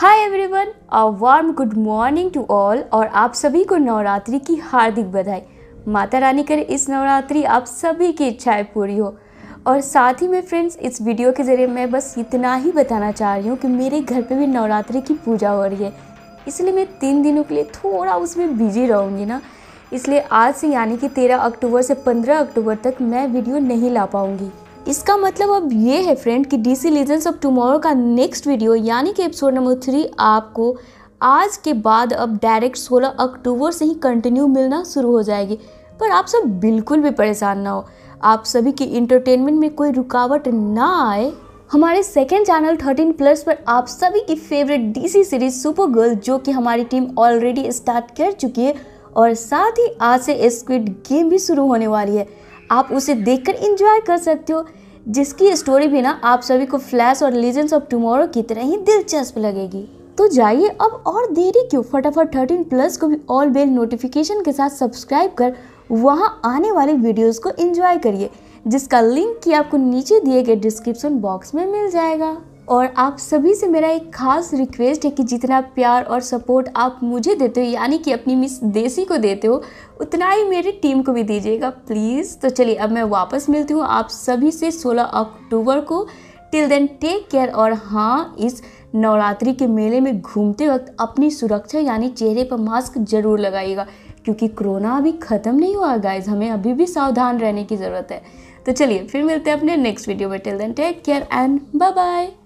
hi everyone a warm good morning to all और आप सभी को नवरात्रि की हार्दिक बधाई माता रानी करे इस नवरात्रि आप सभी की इच्छाएं पूरी हो और साथ ही में फ्रेंड्स इस वीडियो के ज़रिए मैं बस इतना ही बताना चाह रही हूँ कि मेरे घर पे भी नवरात्रि की पूजा हो रही है इसलिए मैं तीन दिनों के लिए थोड़ा उसमें बिजी रहूँगी ना इसलिए आज से यानी कि तेरह अक्टूबर से पंद्रह अक्टूबर तक मैं वीडियो नहीं ला पाऊँगी इसका मतलब अब ये है फ्रेंड कि डीसी लीजेंस ऑफ टुमारो का नेक्स्ट वीडियो यानी कि एपिसोड नंबर थ्री आपको आज के बाद अब डायरेक्ट 16 अक्टूबर से ही कंटिन्यू मिलना शुरू हो जाएगी पर आप सब बिल्कुल भी परेशान ना हो आप सभी की इंटरटेनमेंट में कोई रुकावट ना आए हमारे सेकेंड चैनल 13 प्लस पर आप सभी की favourite DC series Supergirl जो कि हमारी टीम ऑलरेडी स्टार्ट कर चुकी है और साथ ही आज से स्क्विड गेम भी शुरू होने वाली है आप उसे देखकर इंजॉय कर सकते हो जिसकी स्टोरी भी ना आप सभी को फ्लैश और लीजेंड्स ऑफ टुमारो की तरह ही दिलचस्प लगेगी तो जाइए अब और देरी क्यों फटाफट थर्टीन प्लस को भी ऑल बेल नोटिफिकेशन के साथ सब्सक्राइब कर वहाँ आने वाले वीडियोज़ को इंजॉय करिए जिसका लिंक की आपको नीचे दिए गए डिस्क्रिप्शन बॉक्स में मिल जाएगा और आप सभी से मेरा एक खास रिक्वेस्ट है कि जितना प्यार और सपोर्ट आप मुझे देते हो यानी कि अपनी मिस देसी को देते हो उतना ही मेरी टीम को भी दीजिएगा प्लीज़ तो चलिए अब मैं वापस मिलती हूँ आप सभी से 16 अक्टूबर को टिल देन टेक केयर और हाँ इस नवरात्रि के मेले में घूमते वक्त अपनी सुरक्षा यानी चेहरे पर मास्क जरूर लगाइएगा क्योंकि कोरोना अभी ख़त्म नहीं हुआ गाइज हमें अभी भी सावधान रहने की ज़रूरत है तो चलिए फिर मिलते हैं अपने नेक्स्ट वीडियो में till then take care and bye bye